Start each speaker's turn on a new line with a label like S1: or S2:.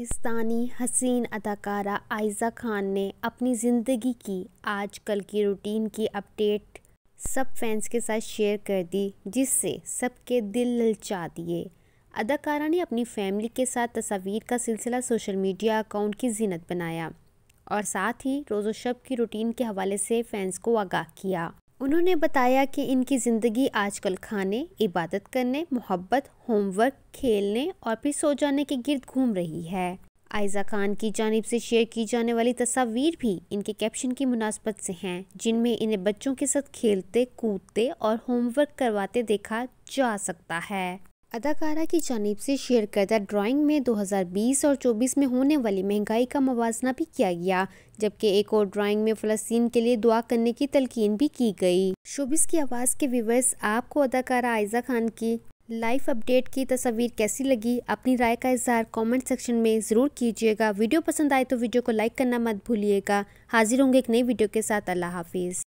S1: पाकिस्तानी हसीन अदाकारा आयज़ा खान ने अपनी ज़िंदगी की आजकल की रूटीन की अपडेट सब फैंस के साथ शेयर कर दी जिससे सबके दिल ललचा दिए अदाकारा ने अपनी फैमिली के साथ तस्वीर का सिलसिला सोशल मीडिया अकाउंट की जीनत बनाया और साथ ही रोज़ो शब की रूटीन के हवाले से फैंस को आगाह किया उन्होंने बताया कि इनकी ज़िंदगी आजकल खाने इबादत करने मोहब्बत होमवर्क खेलने और फिर सो जाने के गिर्द घूम रही है आयजा खान की जानब से शेयर की जाने वाली तस्वीर भी इनके कैप्शन की मुनासबत से हैं जिनमें इन्हें बच्चों के साथ खेलते कूदते और होमवर्क करवाते देखा जा सकता है अदाकारा की जानब से शेयर करदा ड्राइंग में 2020 और 24 में होने वाली महंगाई का मुजना भी किया गया जबकि एक और ड्राइंग में फ़लस्तीन के लिए दुआ करने की तलकीन भी की गई शोबिस की आवाज़ के व्यूवर्स आपको अदाकारा आयजा खान की लाइफ अपडेट की तस्वीर कैसी लगी अपनी राय का इजहार कमेंट सेक्शन में ज़रूर कीजिएगा वीडियो पसंद आए तो वीडियो को लाइक करना मत भूलिएगा हाजिर होंगे एक नई वीडियो के साथ अल्लाह हाफिज़